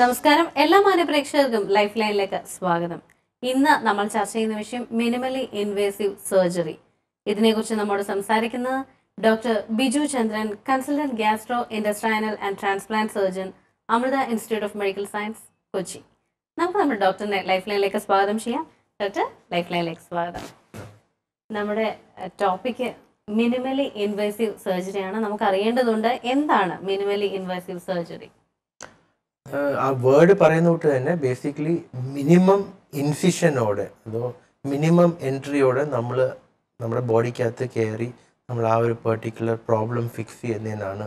നമസ്കാരം എല്ലാ മാനപ്രേക്ഷകർക്കും ലൈഫ് ലൈനിലേക്ക് സ്വാഗതം ഇന്ന് നമ്മൾ ചർച്ച ചെയ്യുന്ന വിഷയം മിനിമലി ഇൻവേസീവ് സർജറി ഇതിനെക്കുറിച്ച് നമ്മോട് സംസാരിക്കുന്നത് doctor Biju Chandran consultant gastrointestinal and transplant surgeon Amrita institute of medical science Kochi നമുക്ക് നമ്മുടെ ഡോക്ടറിനെ ലൈഫ് ലൈനിലേക്ക് സ്വാഗതം ചെയ്യാം ഡോക്ടർ ലൈഫ് ലൈനിലേക്ക് സ്വാഗതം നമ്മുടെ ടോപ്പിക്ക് മിനിമലി ഇൻവേസീവ് സർജറിയാണ് നമുക്ക് അറിയേണ്ടതുണ്ട് എന്താണ് മിനിമലി ഇൻവേസീവ് സർജറി ആ വേർഡ് പറയുന്ന കൂട്ട് തന്നെ ബേസിക്കലി മിനിമം ഇൻസിഷനോടെ അതോ മിനിമം എൻട്രിയോടെ നമ്മൾ നമ്മുടെ ബോഡിക്കകത്ത് കയറി നമ്മൾ ആ ഒരു പെർട്ടിക്കുലർ പ്രോബ്ലം ഫിക്സ് ചെയ്യുന്നതിനാണ്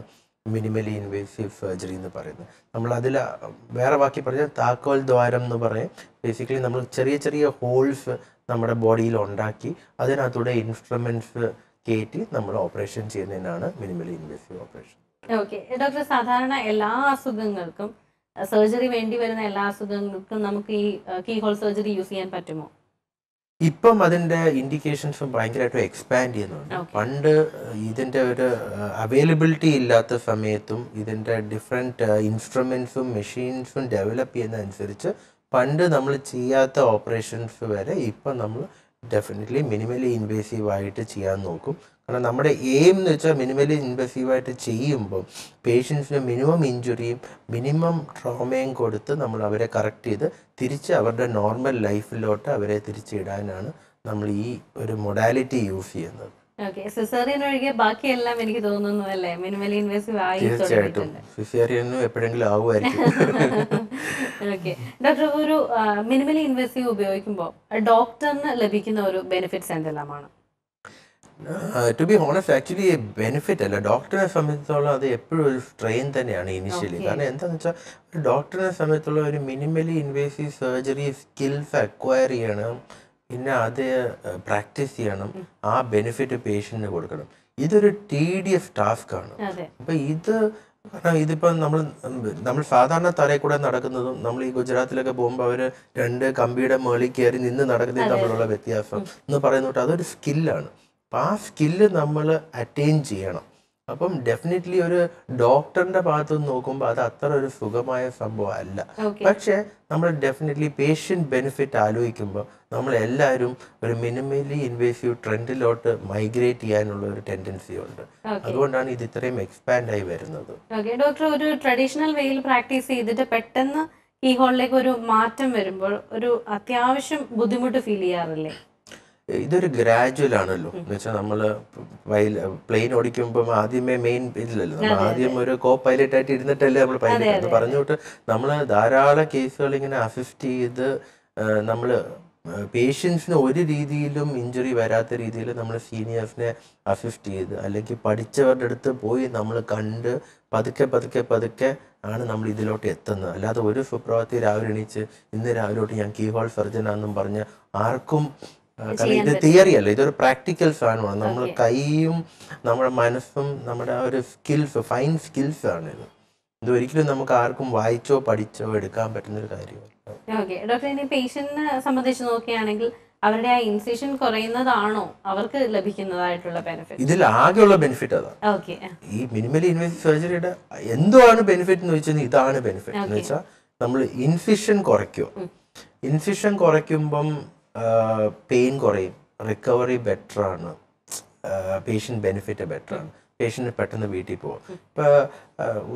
മിനിമലി ഇൻവേസീവ് സർജറി എന്ന് പറയുന്നത് നമ്മൾ അതിൽ വേറെ വാക്കി പറഞ്ഞാൽ താക്കോൽ ദ്വാരം എന്ന് പറയും ബേസിക്കലി നമ്മൾ ചെറിയ ചെറിയ ഹോൾസ് നമ്മുടെ ബോഡിയിൽ ഉണ്ടാക്കി അതിനകത്തൂടെ ഇൻസ്ട്രുമെൻറ്റ്സ് കയറ്റി നമ്മൾ ഓപ്പറേഷൻ ചെയ്യുന്നതിനാണ് minimally invasive operation okay doctor സാധാരണ എല്ലാ അസുഖങ്ങൾക്കും സർജറി വേണ്ടി വരുന്ന എല്ലാ അസുഖങ്ങൾക്കും നമുക്ക് ഈ കീ ഹോൾ സർജറി യൂസ് ചെയ്യാൻ പറ്റുമോ ഇപ്പം അതിന്റെ ഇൻഡിക്കേഷൻസ് ഭയങ്കരമായിട്ട് എക്സ്പാൻഡ് ചെയ്യുന്നുണ്ട് പണ്ട് ഇതിന്റെ ഒരു അവൈലബിലിറ്റി ഇല്ലാത്ത സമയത്തും ഇതിന്റെ ഡിഫറെൻറ്റ് ഇൻസ്ട്രുമെന്റ്സും മെഷീൻസും ഡെവലപ്പ് ചെയ്യുന്ന അനുസരിച്ച് പണ്ട് നമ്മൾ ചെയ്യാത്ത ഓപ്പറേഷൻസ് വരെ ഇപ്പം നമ്മൾ ഡെഫിനറ്റ്ലി മിനിമലി ഇൻവേസീവ് ആയിട്ട് ചെയ്യാൻ നോക്കും കാരണം നമ്മുടെ എയിം എന്ന് വെച്ചാൽ മിനിമലി ഇൻവേസീവായിട്ട് ചെയ്യുമ്പോൾ പേഷ്യൻസിന് മിനിമം ഇഞ്ചുറിയും മിനിമം ട്രോമയും കൊടുത്ത് നമ്മൾ അവരെ കറക്റ്റ് ചെയ്ത് തിരിച്ച് അവരുടെ നോർമൽ ലൈഫിലോട്ട് അവരെ തിരിച്ചിടാനാണ് നമ്മൾ ഈ ഒരു മൊഡാലിറ്റി യൂസ് ചെയ്യുന്നത് സിസേറിയൻ ഒഴികെ ബാക്കിയെല്ലാം എനിക്ക് തോന്നുന്നു മിനിമലി ഇൻവേസീവ് ആയി തീർച്ചയായിട്ടും സിസേറിയനും എപ്പോഴെങ്കിലും ആവുമായിരിക്കും ഓക്കെ ഡോക്ടർ ഒരു മിനിമലി ഇൻവേസീവ് ഉപയോഗിക്കുമ്പോൾ ഡോക്ടറിന് ലഭിക്കുന്ന ഒരു ബെനിഫിറ്റ്സ് എന്തെല്ലാമാണ് to be honest actually benefit അല്ല ഡോക്ടറിനെ സംബന്ധിച്ചോളം അത് എപ്പോഴും ഒരു സ്ട്രെയിൻ തന്നെയാണ് ഇനിഷ്യലി കാരണം എന്താന്ന് വെച്ചാൽ ഒരു ഡോക്ടറിനെ സംബന്ധിച്ചോളം ഒരു minimally invasive surgery skills acquire ചെയ്യണം പിന്നെ അത് പ്രാക്ടീസ് ചെയ്യണം ആ ബെനിഫിറ്റ് പേഷ്യന്റിന് കൊടുക്കണം ഇതൊരു ടി ഡി എഫ് ആണ് അപ്പൊ ഇത് ഇതിപ്പോ നമ്മൾ നമ്മൾ സാധാരണ തറയിൽ കൂടെ നടക്കുന്നതും നമ്മൾ ഈ ഗുജറാത്തിലൊക്കെ പോകുമ്പോൾ അവര് രണ്ട് കമ്പിയുടെ മേളിൽ കയറി നിന്ന് നടക്കുന്നതും തമ്മിലുള്ള വ്യത്യാസം എന്ന് പറയുന്നത് അതൊരു സ്കില്ലാണ് അപ്പൊ ആ സ്കില്ല് നമ്മൾ അറ്റൈൻ ചെയ്യണം അപ്പം ഡെഫിനറ്റ്ലി ഒരു ഡോക്ടറിന്റെ ഭാഗത്ത് നിന്ന് നോക്കുമ്പോൾ അത് അത്ര ഒരു സുഖമായ സംഭവം അല്ല പക്ഷേ നമ്മൾ ഡെഫിനറ്റ്ലി പേഷ്യൻറ്റ് ബെനിഫിറ്റ് ആലോചിക്കുമ്പോൾ നമ്മൾ എല്ലാവരും ഒരു മിനിമലി ഇൻവേസീവ് ട്രെൻഡിലോട്ട് മൈഗ്രേറ്റ് ചെയ്യാനുള്ള ഒരു ടെൻഡൻസി ഉണ്ട് അതുകൊണ്ടാണ് ഇത് ഇത്രയും എക്സ്പാൻഡ് ആയി വരുന്നത് ഡോക്ടർ ഒരു ട്രഡീഷണൽ വേയിൽ പ്രാക്ടീസ് ചെയ്തിട്ട് പെട്ടെന്ന് ഈ ഹോളിലേക്ക് ഒരു മാറ്റം വരുമ്പോൾ ഒരു അത്യാവശ്യം ബുദ്ധിമുട്ട് ഫീൽ ചെയ്യാറില്ലേ ഇതൊരു ഗ്രാജുവൽ ആണല്ലോ എന്ന് വെച്ചാൽ നമ്മൾ പ്ലെയിൻ ഓടിക്കുമ്പോൾ ആദ്യമേ മെയിൻ ഇതിലല്ലോ നമ്മൾ ആദ്യം ഒരു കോ പൈലറ്റ് ആയിട്ട് ഇരുന്നിട്ടല്ലേ നമ്മൾ പൈലറ്റ് എന്ന് പറഞ്ഞുകൊണ്ട് നമ്മൾ ധാരാളം കേസുകൾ ഇങ്ങനെ അസിസ്റ്റ് ചെയ്ത് നമ്മൾ പേഷ്യൻസിന് ഒരു രീതിയിലും ഇഞ്ചുറി വരാത്ത രീതിയിൽ നമ്മൾ സീനിയേഴ്സിനെ അസിസ്റ്റ് ചെയ്ത് അല്ലെങ്കിൽ പഠിച്ചവരുടെ അടുത്ത് പോയി നമ്മൾ കണ്ട് പതുക്കെ പതുക്കെ പതുക്കെ ആണ് നമ്മൾ ഇതിലോട്ട് എത്തുന്നത് അല്ലാതെ ഒരു സുപ്രഭാതത്തിൽ രാവിലെ എണീച്ച് ഇന്ന് രാവിലോട്ട് ഞാൻ കീഹോൾ സർജനാണെന്നും പറഞ്ഞ് ആർക്കും കാരണം ഇത് തിയറി അല്ല ഇതൊരു പ്രാക്ടിക്കൽ സാധനമാണ് നമ്മൾ കൈയും നമ്മുടെ മനസ്സും നമ്മുടെ ഒരു സ്കിൽസ് ഫൈൻ സ്കിൽസ് ആണ് ഇത് ഇത് ഒരിക്കലും നമുക്ക് ആർക്കും വായിച്ചോ പഠിച്ചോ എടുക്കാൻ പറ്റുന്ന ഒരു കാര്യമല്ല ഡോക്ടർ ഇനി പേഷ്യന്റിനെ സംബന്ധിച്ച് നോക്കുകയാണെങ്കിൽ അവരുടെ ആ ഇൻസിഷൻ കുറയുന്നതാണോ അവർക്ക് ലഭിക്കുന്നതായിട്ടുള്ള ബെനിഫിറ്റ് ഇതിൽ ആകെയുള്ള ബെനിഫിറ്റ് അതാണ് ഈ മിനിമലി ഇൻവേസീവ് സർജറിയുടെ എന്താണ് ബെനിഫിറ്റ് എന്ന് വെച്ചാൽ ഇതാണ് ബെനിഫിറ്റ് എന്ന് വെച്ചാൽ നമ്മൾ ഇൻസിഷൻ കുറയ്ക്കുക ഇൻസിഷൻ കുറയ്ക്കുമ്പം പെയിൻ കുറയും റിക്കവറി ബെറ്ററാണ് പേഷ്യൻ്റ് ബെനിഫിറ്റ് ബെറ്ററാണ് പേഷ്യൻ്റ് പെട്ടെന്ന് വീട്ടിൽ പോകും ഇപ്പോൾ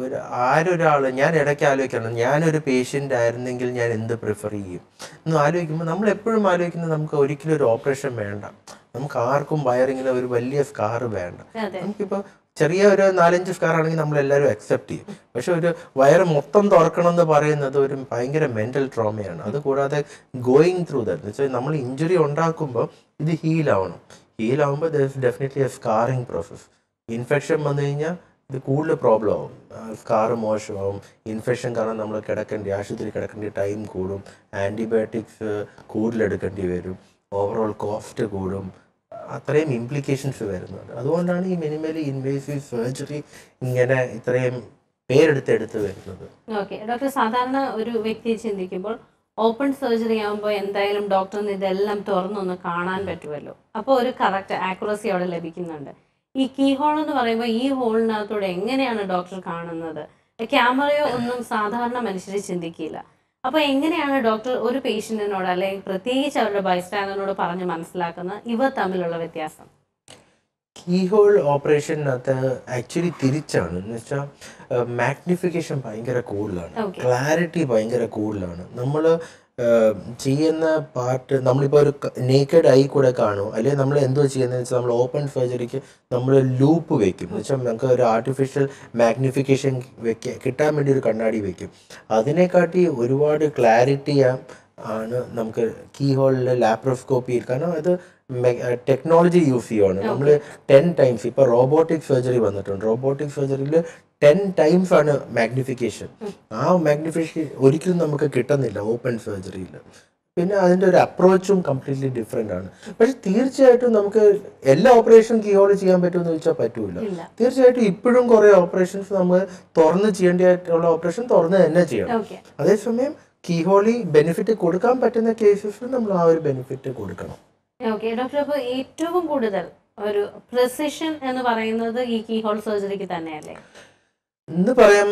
ഒരു ആരൊരാൾ ഞാൻ ഇടയ്ക്ക് ആലോചിക്കണം ഞാനൊരു പേഷ്യൻ്റ് ആയിരുന്നെങ്കിൽ ഞാൻ എന്ത് പ്രിഫർ ചെയ്യും എന്ന് ആലോചിക്കുമ്പോൾ നമ്മൾ എപ്പോഴും ആലോചിക്കുന്നത് നമുക്ക് ഒരിക്കലും ഒരു ഓപ്പറേഷൻ വേണ്ട നമുക്ക് ആർക്കും വയറിങ്ങിന് ഒരു വലിയ സ്കാർ വേണ്ട നമുക്കിപ്പോൾ ചെറിയ ഒരു നാലഞ്ച് നമ്മൾ എല്ലാവരും അക്സെപ്റ്റ് ചെയ്യും പക്ഷെ ഒരു വയറ് മൊത്തം തുറക്കണം എന്ന് പറയുന്നത് ഒരു ഭയങ്കര മെൻ്റൽ ട്രോമയാണ് അതുകൂടാതെ ഗോയിങ് ത്രൂ ദ നമ്മൾ ഇഞ്ചുറി ഉണ്ടാക്കുമ്പോൾ ഇത് ആവണം heal there is definitely a scarring process infection വന്നു കഴിഞ്ഞാൽ ഇത് കൂടുതൽ പ്രോബ്ലം ആവും സ്കാറ് മോശമാവും ഇൻഫെക്ഷൻ കാരണം നമ്മൾ കിടക്കേണ്ടി ആശുപത്രി കിടക്കേണ്ടി ടൈം കൂടും ആൻറ്റിബയോട്ടിക്സ് കൂടുതലെടുക്കേണ്ടി വരും ഓവറോൾ കോസ്റ്റ് കൂടും അത്രയും ഇംപ്ലിക്കേഷൻസ് വരുന്നുണ്ട് അതുകൊണ്ടാണ് ഈ മിനിമലി ഇൻവേസീവ് സർജറി ഇങ്ങനെ ഇത്രയും പേരെടുത്തെടുത്ത് വരുന്നത് ഓക്കെ ഡോക്ടർ സാധാരണ ഒരു വ്യക്തി ചിന്തിക്കുമ്പോൾ ഓപ്പൺ സർജറി ആകുമ്പോൾ എന്തായാലും ഡോക്ടറിന് ഇതെല്ലാം തുറന്നൊന്ന് കാണാൻ പറ്റുമല്ലോ അപ്പോൾ ഒരു കറക്റ്റ് ആക്യുറസി അവിടെ ലഭിക്കുന്നുണ്ട് ഈ കീ ഹോൾ എന്ന് പറയുമ്പോൾ ഈ ഹോളിനകത്തൂടെ എങ്ങനെയാണ് ഡോക്ടർ കാണുന്നത് ക്യാമറയോ ഒന്നും സാധാരണ മനുഷ്യർ ചിന്തിക്കില്ല അപ്പോൾ എങ്ങനെയാണ് ഡോക്ടർ ഒരു പേഷ്യന്റിനോട് അല്ലെങ്കിൽ പ്രത്യേകിച്ച് അവരുടെ ബൈസ്റ്റാൻഡറിനോട് പറഞ്ഞ് മനസ്സിലാക്കുന്നത് ഇവർ തമ്മിലുള്ള വ്യത്യാസം കീഹോൾ ഓപ്പറേഷനകത്ത് ആക്ച്വലി തിരിച്ചാണ് എന്ന് വെച്ചാൽ മാഗ്നിഫിക്കേഷൻ ഭയങ്കര കൂടുതലാണ് ക്ലാരിറ്റി ഭയങ്കര കൂടുതലാണ് നമ്മൾ ചെയ്യുന്ന പാർട്ട് നമ്മളിപ്പോൾ ഒരു നേക്കഡ് ഐ കൂടെ കാണും അല്ലെങ്കിൽ നമ്മൾ എന്തോ ചെയ്യുന്നത് വെച്ചാൽ നമ്മൾ ഓപ്പൺ സർജറിക്ക് നമ്മൾ ലൂപ്പ് വെക്കും എന്ന് വെച്ചാൽ നമുക്ക് ഒരു ആർട്ടിഫിഷ്യൽ മാഗ്നിഫിക്കേഷൻ വെക്ക കിട്ടാൻ വേണ്ടി ഒരു കണ്ണാടി വെക്കും അതിനെക്കാട്ടി ഒരുപാട് ക്ലാരിറ്റി ആണ് നമുക്ക് കീ ഹോളിൽ ലാപ്രോസ്കോപ്പി കാരണം അത് ടെക്നോളജി യൂസ് ചെയ്യുവാണ് നമ്മൾ ടെൻ ടൈംസ് ഇപ്പോൾ റോബോട്ടിക് സർജറി വന്നിട്ടുണ്ട് റോബോട്ടിക് സർജറിയിൽ ടെൻ ടൈംസ് ആണ് മാഗ്നിഫിക്കേഷൻ ആ മാഗ്നിഫിക്കേഷൻ ഒരിക്കലും നമുക്ക് കിട്ടുന്നില്ല ഓപ്പൺ സർജറിയിൽ പിന്നെ അതിൻ്റെ ഒരു അപ്രോച്ചും കംപ്ലീറ്റ്ലി ഡിഫറെൻ്റ് ആണ് പക്ഷെ തീർച്ചയായിട്ടും നമുക്ക് എല്ലാ ഓപ്പറേഷൻ കീഹോൾ ചെയ്യാൻ പറ്റുമെന്ന് ചോദിച്ചാൽ പറ്റൂല തീർച്ചയായിട്ടും ഇപ്പോഴും കുറേ ഓപ്പറേഷൻസ് നമ്മൾ തുറന്ന് ചെയ്യേണ്ടതായിട്ടുള്ള ഓപ്പറേഷൻ തുറന്ന് തന്നെ ചെയ്യണം അതേസമയം കീഹോളി ബെനിഫിറ്റ് കൊടുക്കാൻ പറ്റുന്ന കേസസിൽ നമ്മൾ ആ ഒരു ബെനിഫിറ്റ് കൊടുക്കണം ഡോക്ടർ അപ്പോൾ ഏറ്റവും കൂടുതൽ ഒരു പ്രിസിഷൻ എന്ന് പറയുന്നത് ഈ കീഹോൾ സർജറിക്ക് തന്നെയല്ലേ എന്ന് പറയാൻ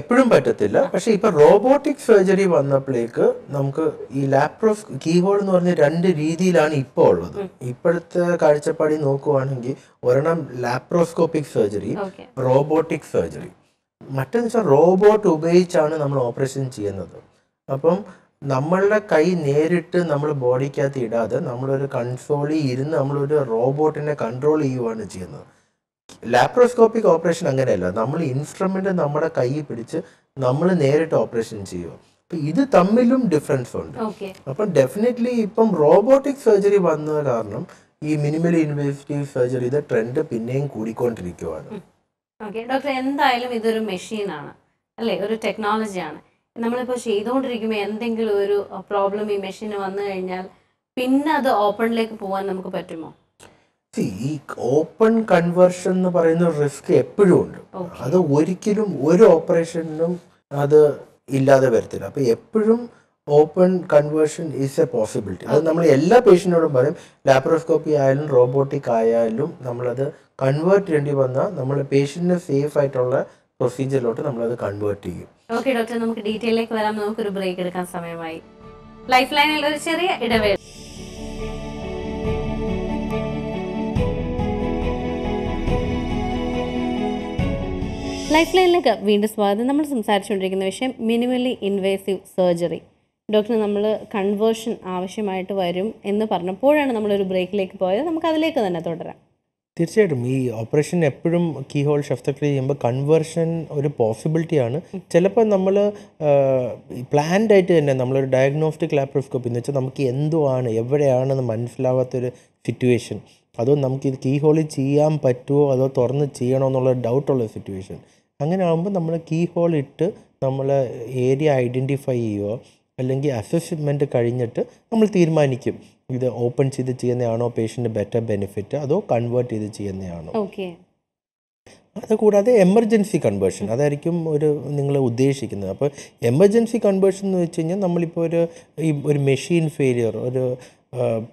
എപ്പോഴും പറ്റത്തില്ല പക്ഷേ ഇപ്പൊ റോബോട്ടിക് സർജറി വന്നപ്പോഴേക്ക് നമുക്ക് ഈ ലാപ്രോസ് കീഹോൾ എന്ന് പറഞ്ഞ രണ്ട് രീതിയിലാണ് ഇപ്പോൾ ഉള്ളത് ഇപ്പോഴത്തെ കാഴ്ചപ്പാടി നോക്കുവാണെങ്കിൽ ഒരെണ്ണം ലാപ്രോസ്കോപ്പിക് സർജറി റോബോട്ടിക് സർജറി മറ്റെന്ന് വെച്ചാൽ റോബോട്ട് ഉപയോഗിച്ചാണ് നമ്മൾ ഓപ്പറേഷൻ ചെയ്യുന്നത് അപ്പം നമ്മളുടെ കൈ നേരിട്ട് നമ്മൾ ബോഡിക്കകത്ത് ഇടാതെ നമ്മളൊരു കൺസോളിൽ ഇരുന്ന് നമ്മളൊരു റോബോട്ടിനെ കൺട്രോൾ ചെയ്യുവാണ് ചെയ്യുന്നത് ലാപ്രോസ്കോപ്പിക് ഓപ്പറേഷൻ അങ്ങനെയല്ല നമ്മൾ ഇൻസ്ട്രുമെൻ്റ് നമ്മുടെ കയ്യിൽ പിടിച്ച് നമ്മൾ നേരിട്ട് ഓപ്പറേഷൻ ചെയ്യും അപ്പം ഇത് തമ്മിലും ഡിഫറൻസ് ഉണ്ട് അപ്പം ഡെഫിനറ്റ്ലി ഇപ്പം റോബോട്ടിക് സർജറി വന്ന കാരണം ഈ മിനിമൽ ഇൻവേസ്റ്റീവ് സർജറിയുടെ ട്രെൻഡ് പിന്നെയും കൂടിക്കൊണ്ടിരിക്കുകയാണ് ഡോക്ടർ എന്തായാലും ഇതൊരു മെഷീനാണ് അല്ലേ ഒരു ടെക്നോളജിയാണ് നമ്മളിപ്പോൾ ചെയ്തുകൊണ്ടിരിക്കുമ്പോൾ എന്തെങ്കിലും ഒരു പ്രോബ്ലം ഈ മെഷീന് വന്നു കഴിഞ്ഞാൽ പിന്നെ അത് ഓപ്പണിലേക്ക് പോകാൻ നമുക്ക് പറ്റുമോ ഈ ഓപ്പൺ കൺവേർഷൻ എന്ന് പറയുന്ന റിസ്ക് എപ്പോഴും ഉണ്ട് അത് ഒരിക്കലും ഒരു ഓപ്പറേഷനിലും അത് ഇല്ലാതെ വരത്തില്ല അപ്പോൾ എപ്പോഴും open conversion is a possibility അത് നമ്മൾ എല്ലാ പേഷ്യൻറ്റോടും പറയും ലാപ്രോസ്കോപ്പി ആയാലും റോബോട്ടിക് ആയാലും നമ്മളത് കൺവേർട്ട് ചെയ്യേണ്ടി വന്നാൽ നമ്മൾ പേഷ്യൻറ്റിന് സേഫ് ആയിട്ടുള്ള പ്രൊസീജിയറിലോട്ട് നമ്മളത് കൺവേർട്ട് ചെയ്യും ഓക്കെ ഡോക്ടർ നമുക്ക് ഡീറ്റെയിലേക്ക് വരാം നമുക്ക് ഒരു ബ്രേക്ക് എടുക്കാൻ സമയമായി ലൈഫ് ലൈനിൽ ഒരു ചെറിയ ഇടവേള ലൈഫ് ലൈനിലേക്ക് വീണ്ടും സ്വാഗതം നമ്മൾ സംസാരിച്ചുകൊണ്ടിരിക്കുന്ന വിഷയം മിനിമലി ഇൻവേസീവ് സർജറി ഡോക്ടർ നമ്മൾ കൺവേർഷൻ ആവശ്യമായിട്ട് വരും എന്ന് പറഞ്ഞപ്പോഴാണ് നമ്മളൊരു ബ്രേക്കിലേക്ക് പോയത് നമുക്ക് അതിലേക്ക് തന്നെ തുടരാം തീർച്ചയായിട്ടും ഈ ഓപ്പറേഷൻ എപ്പോഴും കീ ഹോൾ ഷെഫ്റ്റക്ലി ചെയ്യുമ്പോൾ കൺവേർഷൻ ഒരു പോസിബിലിറ്റിയാണ് ചിലപ്പോൾ നമ്മൾ പ്ലാൻഡ് ആയിട്ട് തന്നെ നമ്മളൊരു ഡയഗ്നോസ്റ്റിക് ലാപ്രോസ്കോപ്പ് എന്ന് വെച്ചാൽ നമുക്ക് എന്തോ ആണ് എവിടെയാണെന്ന് മനസ്സിലാവാത്തൊരു സിറ്റുവേഷൻ അതോ നമുക്ക് ഇത് കീ ഹോളിൽ ചെയ്യാൻ പറ്റുമോ അതോ തുറന്ന് ചെയ്യണോ എന്നുള്ള ഡൗട്ടുള്ള സിറ്റുവേഷൻ അങ്ങനെ ആകുമ്പോൾ നമ്മൾ കീ ഹോൾ ഇട്ട് നമ്മൾ ഏരിയ ഐഡൻറ്റിഫൈ ചെയ്യുകയോ അല്ലെങ്കിൽ അസസ്മെൻറ്റ് കഴിഞ്ഞിട്ട് നമ്മൾ തീരുമാനിക്കും ഇത് ഓപ്പൺ ചെയ്ത് ചെയ്യുന്നതാണോ പേഷ്യൻ്റ് ബെറ്റർ ബെനിഫിറ്റ് അതോ കൺവേർട്ട് ചെയ്ത് ചെയ്യുന്നതാണോ അതുകൂടാതെ എമർജൻസി കൺവേർഷൻ അതായിരിക്കും ഒരു നിങ്ങൾ ഉദ്ദേശിക്കുന്നത് അപ്പോൾ എമർജൻസി കൺവേർഷൻ എന്ന് വെച്ച് കഴിഞ്ഞാൽ നമ്മളിപ്പോൾ ഒരു ഈ ഒരു മെഷീൻ ഫെയിലിയർ ഒരു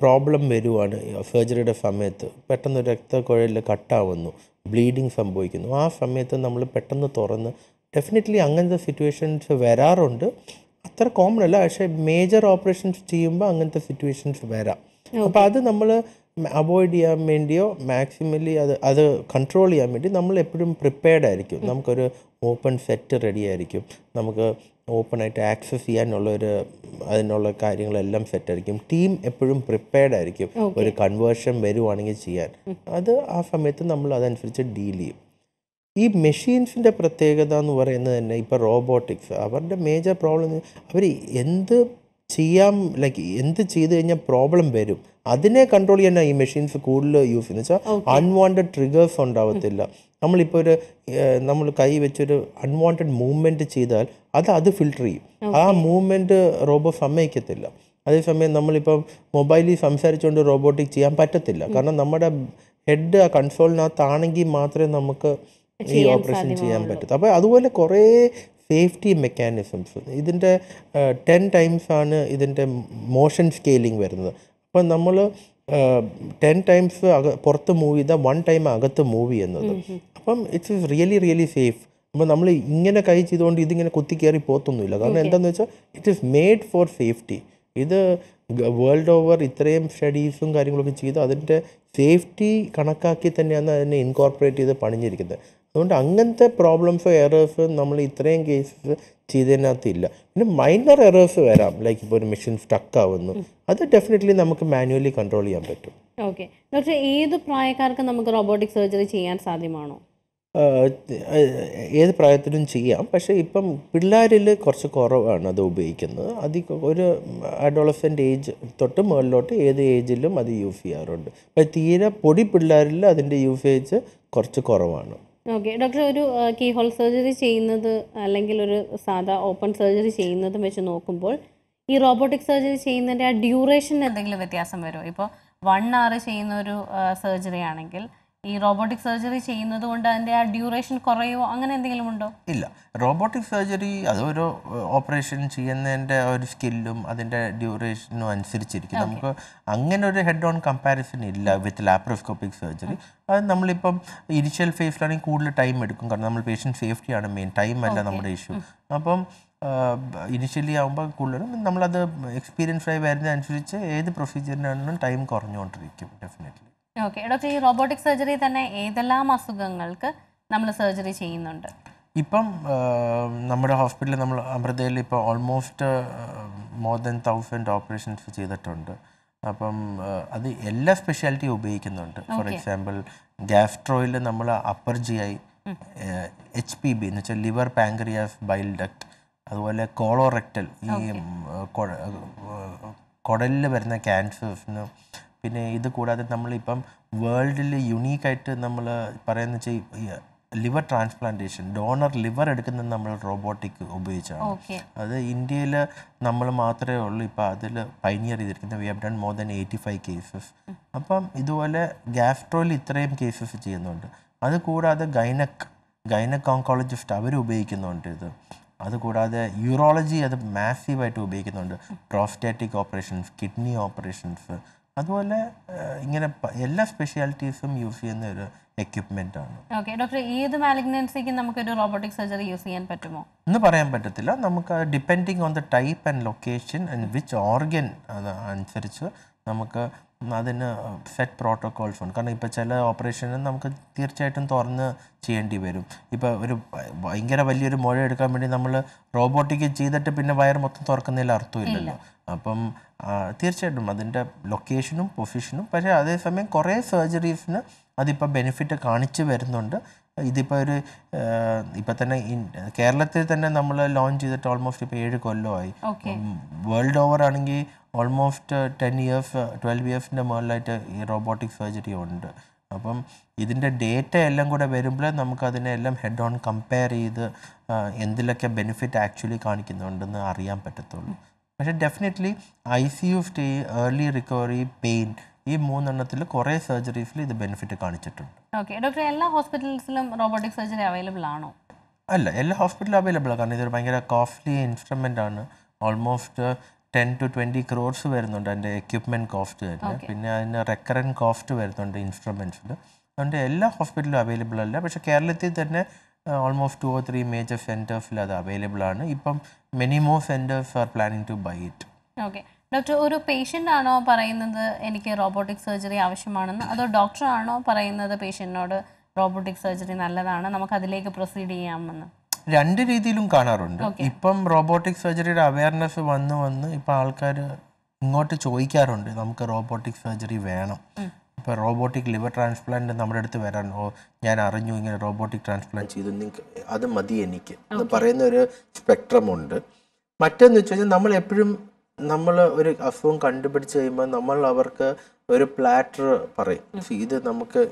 പ്രോബ്ലം വരുവാണ് സർജറിയുടെ സമയത്ത് പെട്ടെന്ന് രക്തക്കുഴലിൽ കട്ടാവുന്നു ബ്ലീഡിങ് സംഭവിക്കുന്നു ആ സമയത്ത് നമ്മൾ പെട്ടെന്ന് തുറന്ന് ഡെഫിനറ്റ്ലി അങ്ങനത്തെ സിറ്റുവേഷൻസ് വരാറുണ്ട് അത്ര കോമൺ അല്ല പക്ഷേ മേജർ ഓപ്പറേഷൻസ് ചെയ്യുമ്പോൾ അങ്ങനത്തെ സിറ്റുവേഷൻസ് വരാം അപ്പോൾ അത് നമ്മൾ അവോയ്ഡ് ചെയ്യാൻ വേണ്ടിയോ മാക്സിമലി അത് അത് കൺട്രോൾ ചെയ്യാൻ വേണ്ടി നമ്മൾ എപ്പോഴും പ്രിപ്പയർഡ് ആയിരിക്കും നമുക്കൊരു ഓപ്പൺ സെറ്റ് റെഡി ആയിരിക്കും നമുക്ക് ഓപ്പണായിട്ട് ആക്സസ് ചെയ്യാനുള്ള ഒരു അതിനുള്ള കാര്യങ്ങളെല്ലാം സെറ്റ് ആയിരിക്കും ടീം എപ്പോഴും പ്രിപ്പയർഡ് ആയിരിക്കും ഒരു കൺവേർഷൻ വരുവാണെങ്കിൽ ചെയ്യാൻ അത് ആ സമയത്ത് നമ്മൾ അതനുസരിച്ച് ഡീൽ ചെയ്യും ഈ മെഷീൻസിൻ്റെ പ്രത്യേകത എന്ന് പറയുന്നത് തന്നെ ഇപ്പോൾ റോബോട്ടിക്സ് അവരുടെ മേജർ പ്രോബ്ലം അവർ എന്ത് ചെയ്യാം ലൈക്ക് എന്ത് ചെയ്ത് കഴിഞ്ഞാൽ പ്രോബ്ലം വരും അതിനെ കൺട്രോൾ ചെയ്യാനാണ് ഈ മെഷീൻസ് കൂടുതൽ യൂസ് ചെയ്യുന്നത് വെച്ചാൽ അൺവാണ്ടഡ് ട്രിഗേഴ്സ് ഉണ്ടാവത്തില്ല നമ്മളിപ്പോൾ ഒരു നമ്മൾ കൈ വെച്ചൊരു അൺവാണ്ടഡ് മൂവ്മെൻറ്റ് ചെയ്താൽ അത് അത് ഫിൽട്ടർ ചെയ്യും ആ മൂവ്മെൻറ്റ് റോബോ സമ്മതിക്കത്തില്ല അതേസമയം നമ്മളിപ്പം മൊബൈലിൽ സംസാരിച്ചുകൊണ്ട് റോബോട്ടിക് ചെയ്യാൻ പറ്റത്തില്ല കാരണം നമ്മുടെ ഹെഡ് ആ കൺസോളിനകത്താണെങ്കിൽ മാത്രമേ നമുക്ക് ഈ ഓപ്പറേഷൻ ചെയ്യാൻ പറ്റത്തുള്ളൂ അപ്പോൾ അതുപോലെ കുറേ സേഫ്റ്റി മെക്കാനിസംസ് ഇതിൻ്റെ ടെൻ ടൈംസാണ് ഇതിൻ്റെ മോഷൻ സ്കെയിലിംഗ് വരുന്നത് അപ്പോൾ നമ്മൾ ടെൻ ടൈംസ് അക പുറത്ത് മൂവ് ചെയ്താൽ വൺ ടൈം അകത്ത് മൂവ് ചെയ്യുന്നത് അപ്പം ഇറ്റ്സ് റിയലി റിയലി സേഫ് അപ്പം നമ്മൾ ഇങ്ങനെ കൈ ചെയ്തുകൊണ്ട് ഇതിങ്ങനെ കുത്തി കയറി പോത്തൊന്നുമില്ല കാരണം എന്താണെന്ന് വെച്ചാൽ it is made for safety ഇത് വേൾഡ് ഓവർ ഇത്രയും സ്റ്റഡീസും കാര്യങ്ങളൊക്കെ ചെയ്ത് അതിൻ്റെ സേഫ്റ്റി കണക്കാക്കി തന്നെയാണ് അതിനെ ഇൻകോർപ്പറേറ്റ് ചെയ്ത് പണിഞ്ഞിരിക്കുന്നത് അതുകൊണ്ട് അങ്ങനത്തെ പ്രോബ്ലംസോ എയറേഴ്സ് നമ്മൾ ഇത്രയും കേസസ് ചെയ്തതിനകത്തില്ല പിന്നെ മൈനർ എറേഴ്സ് വരാം ലൈക്ക് ഇപ്പോൾ ഒരു മെഷീൻ സ്റ്റക്ക് ആവുന്നു അത് ഡെഫിനറ്റ്ലി നമുക്ക് മാനുവലി കൺട്രോൾ ചെയ്യാൻ പറ്റും ഓക്കെ പക്ഷേ ഏത് പ്രായക്കാർക്ക് നമുക്ക് റോബോട്ടിക് സർജറി ചെയ്യാൻ സാധ്യമാണോ ഏത് പ്രായത്തിലും ചെയ്യാം പക്ഷേ ഇപ്പം പിള്ളേരിൽ കുറച്ച് കുറവാണ് അത് ഉപയോഗിക്കുന്നത് അത് ഒരു അഡോളസൻ്റ് ഏജ് തൊട്ട് മുകളിലോട്ട് ഏത് ഏജിലും അത് യൂസ് ചെയ്യാറുണ്ട് അപ്പം തീരെ പൊടി പിള്ളേരിൽ അതിൻ്റെ യൂസേജ് കുറച്ച് കുറവാണ് ഓക്കെ ഡോക്ടർ ഒരു കീ ഹോൾ സർജറി ചെയ്യുന്നത് അല്ലെങ്കിൽ ഒരു സാധാ ഓപ്പൺ സർജറി ചെയ്യുന്നതും വെച്ച് നോക്കുമ്പോൾ ഈ റോബോട്ടിക് സർജറി ചെയ്യുന്നതിൻ്റെ ആ ഡ്യൂറേഷൻ എന്തെങ്കിലും വ്യത്യാസം വരുമോ ഇപ്പോൾ വൺ അവർ ചെയ്യുന്ന ഒരു സർജറി ആണെങ്കിൽ ഈ റോബോട്ടിക് സർജറി ചെയ്യുന്നത് കൊണ്ട് അതിൻ്റെ ആ ഡ്യൂറേഷൻ കുറയുമോ അങ്ങനെ എന്തെങ്കിലും ഉണ്ടോ ഇല്ല റോബോട്ടിക് സർജറി അതൊരു ഓപ്പറേഷൻ ചെയ്യുന്നതിൻ്റെ ഒരു സ്കില്ലും അതിൻ്റെ ഡ്യൂറേഷനും അനുസരിച്ചിരിക്കും നമുക്ക് അങ്ങനെ ഒരു ഹെഡ് ഓൺ കമ്പാരിസൺ ഇല്ല വിത്ത് ലാപ്രോസ്കോപ്പിക് സർജറി അത് നമ്മളിപ്പം ഇനിഷ്യൽ ഫേസിലാണെങ്കിൽ കൂടുതൽ ടൈം എടുക്കും കാരണം നമ്മൾ പേഷ്യൻറ്റ് സേഫ്റ്റിയാണ് മെയിൻ ടൈം അല്ല നമ്മുടെ ഇഷ്യൂ അപ്പം ഇനിഷ്യലി ആകുമ്പോൾ കൂടുതലും നമ്മളത് എക്സ്പീരിയൻസ് ആയി വരുന്നതനുസരിച്ച് ഏത് പ്രൊസീജിയറിനാണെങ്കിലും ടൈം കുറഞ്ഞുകൊണ്ടിരിക്കും ഡെഫിനറ്റ്ലി ഓക്കെ ഡോക്ടർ ഈ റോബോട്ടിക് സർജറി തന്നെ ഏതെല്ലാം അസുഖങ്ങൾക്ക് നമ്മൾ സർജറി ചെയ്യുന്നുണ്ട് ഇപ്പം നമ്മുടെ ഹോസ്പിറ്റലിൽ നമ്മൾ അമൃതയിൽ ഇപ്പോൾ almost more than thousand operations ചെയ്തിട്ടുണ്ട് അപ്പം അത് എല്ലാ സ്പെഷ്യാലിറ്റിയും ഉപയോഗിക്കുന്നുണ്ട് ഫോർ എക്സാമ്പിൾ ഗ്യാസ്ട്രോയിൽ നമ്മൾ upper G I H P B എന്ന് വെച്ചാൽ ലിവർ പാങ്ക്രിയാസ് ബൈൽ ഡക്ട് അതുപോലെ കോളോറെക്റ്റൽ ഈ കുടലിൽ വരുന്ന ക്യാൻസേഴ്സിന് പിന്നെ ഇത് കൂടാതെ നമ്മളിപ്പം വേൾഡിൽ യുണീക്കായിട്ട് നമ്മൾ പറയുന്ന ലിവർ ട്രാൻസ്പ്ലാന്റേഷൻ ഡോണർ ലിവർ എടുക്കുന്നത് നമ്മൾ റോബോട്ടിക് ഉപയോഗിച്ചാണ് അത് ഇന്ത്യയിൽ നമ്മൾ മാത്രമേ ഉള്ളൂ ഇപ്പം അതിൽ പൈനിയർ ചെയ്തിരിക്കുന്നത് we have done more than eighty five cases അപ്പം ഇതുപോലെ ഗ്യാസ്ട്രോയിൽ ഇത്രയും കേസസ് ചെയ്യുന്നുണ്ട് അത് കൂടാതെ ഗൈനക് ഗൈനക് ഓങ്കോളജിസ്റ്റ് അവർ ഉപയോഗിക്കുന്നുണ്ട് ഇത് അതുകൂടാതെ യൂറോളജി അത് മാസീവായിട്ട് ഉപയോഗിക്കുന്നുണ്ട് പ്രോസ്റ്റാറ്റിക് ഓപ്പറേഷൻസ് കിഡ്നി ഓപ്പറേഷൻസ് അതുപോലെ ഇങ്ങനെ എല്ലാ സ്പെഷ്യാലിറ്റീസും യൂസ് ചെയ്യുന്ന ഒരു എക്യുപ്മെന്റ് ആണ് ഓക്കെ ഡോക്ടർ ഏത് മാലിഗ്നൻസിക്ക് നമുക്ക് ഒരു റോബോട്ടിക് സർജറി യൂസ് ചെയ്യാൻ പറ്റുമോ എന്ന് പറയാൻ പറ്റത്തില്ല നമുക്ക് depending on the type and location and which organ അനുസരിച്ച് നമുക്ക് അതിന് സെറ്റ് പ്രോട്ടോകോൾസ് ഉണ്ട് കാരണം ഇപ്പോൾ ചില ഓപ്പറേഷന് നമുക്ക് തീർച്ചയായിട്ടും തുറന്ന് ചെയ്യേണ്ടി വരും ഇപ്പോൾ ഒരു ഭയങ്കര വലിയൊരു മുഴ എടുക്കാൻ വേണ്ടി നമ്മൾ റോബോട്ടിക് ചെയ്തിട്ട് പിന്നെ വയർ മൊത്തം തുറക്കുന്നതിൽ അർത്ഥമില്ലല്ലോ അപ്പം തീർച്ചയായിട്ടും അതിൻ്റെ ലൊക്കേഷനും പൊസിഷനും പക്ഷേ അതേസമയം കുറേ സർജറീസിന് അതിപ്പോൾ ബെനിഫിറ്റ് കാണിച്ചു വരുന്നുണ്ട് ഇതിപ്പോൾ ഒരു ഇപ്പം തന്നെ കേരളത്തിൽ തന്നെ നമ്മൾ ലോഞ്ച് ചെയ്തിട്ട് ഓൾമോസ്റ്റ് ഇപ്പോൾ ഏഴ് കൊല്ലമായി വേൾഡ് ഓവർ ആണെങ്കിൽ ഓൾമോസ്റ്റ് ടെൻ ഇയേഴ്സ് ട്വൽവ് ഇയേഴ്സിൻ്റെ മുകളിലായിട്ട് ഈ റോബോട്ടിക് സർജറി ഉണ്ട് അപ്പം ഇതിൻ്റെ ഡേറ്റ എല്ലാം കൂടെ വരുമ്പോൾ അതിനെ എല്ലാം ഹെഡ് ഓൺ കമ്പയർ ചെയ്ത് എന്തിലൊക്കെ ബെനിഫിറ്റ് ആക്ച്വലി കാണിക്കുന്നുണ്ടെന്ന് അറിയാൻ പറ്റത്തുള്ളൂ പക്ഷേ definitely I C U stay early recovery pain ഈ മൂന്നെണ്ണത്തിൽ കുറേ സർജറീസിൽ ഇത് ബെനിഫിറ്റ് കാണിച്ചിട്ടുണ്ട് ഡോക്ടർ എല്ലാ ഹോസ്പിറ്റൽസിലും റോബോട്ടിക് സർജറി അവൈലബിൾ ആണോ അല്ല എല്ലാ ഹോസ്പിറ്റലും അവൈലബിൾ ആണ് കാരണം ഇതൊരു ഭയങ്കര കോസ്റ്റ്ലി ഇൻസ്ട്രുമെൻ്റ് ആണ് almost ten to twenty crores വരുന്നുണ്ട് അതിൻ്റെ എക്യുപ്മെൻറ്റ് കോസ്റ്റ് തന്നെ പിന്നെ അതിന് റെക്കറൻറ്റ് കോസ്റ്റ് വരുന്നുണ്ട് ഇൻസ്ട്രുമെൻറ്റ്സിൽ അതുകൊണ്ട് എല്ലാ ഹോസ്പിറ്റലും അവൈലബിൾ അല്ല പക്ഷേ കേരളത്തിൽ തന്നെ almost two or three major സെൻറ്റേഴ്സിൽ അത് അവൈലബിൾ ആണ് ഇപ്പം many more centres are planning to buy it okay doctor ഒരു പേഷ്യൻ്റ് ആണോ പറയുന്നത് എനിക്ക് റോബോട്ടിക് സർജറി ആവശ്യമാണെന്ന് അതോ ഡോക്ടർ ആണോ പറയുന്നത് പേഷ്യൻറ്റിനോട് റോബോട്ടിക് സർജറി നല്ലതാണ് നമുക്ക് അതിലേക്ക് പ്രൊസീഡ് ചെയ്യാമെന്ന് രണ്ട് രീതിയിലും കാണാറുണ്ട് ഇപ്പം റോബോട്ടിക് സർജറിയുടെ അവയർനെസ് വന്ന് വന്ന് ഇപ്പം ആൾക്കാർ ഇങ്ങോട്ട് ചോദിക്കാറുണ്ട് നമുക്ക് റോബോട്ടിക് സർജറി വേണം ഇപ്പോൾ റോബോട്ടിക് ലിവർ ട്രാൻസ്പ്ലാന്റ് നമ്മുടെ അടുത്ത് വരാൻ ഓ ഞാൻ അറിഞ്ഞു ഇങ്ങനെ റോബോട്ടിക് ട്രാൻസ്പ്ലാന്റ് ചെയ്തു നിങ്ങൾക്ക് അത് മതി എനിക്ക് എന്ന് പറയുന്ന ഒരു സ്പെക്ട്രം ഉണ്ട് മറ്റെന്ന് വെച്ച് കഴിഞ്ഞാൽ നമ്മൾ എപ്പോഴും നമ്മൾ ഒരു അസുഖം കണ്ടുപിടിച്ച് കഴിയുമ്പോൾ നമ്മൾ അവർക്ക് ഒരു പ്ലാറ്റർ പറയും ഇത് നമുക്ക്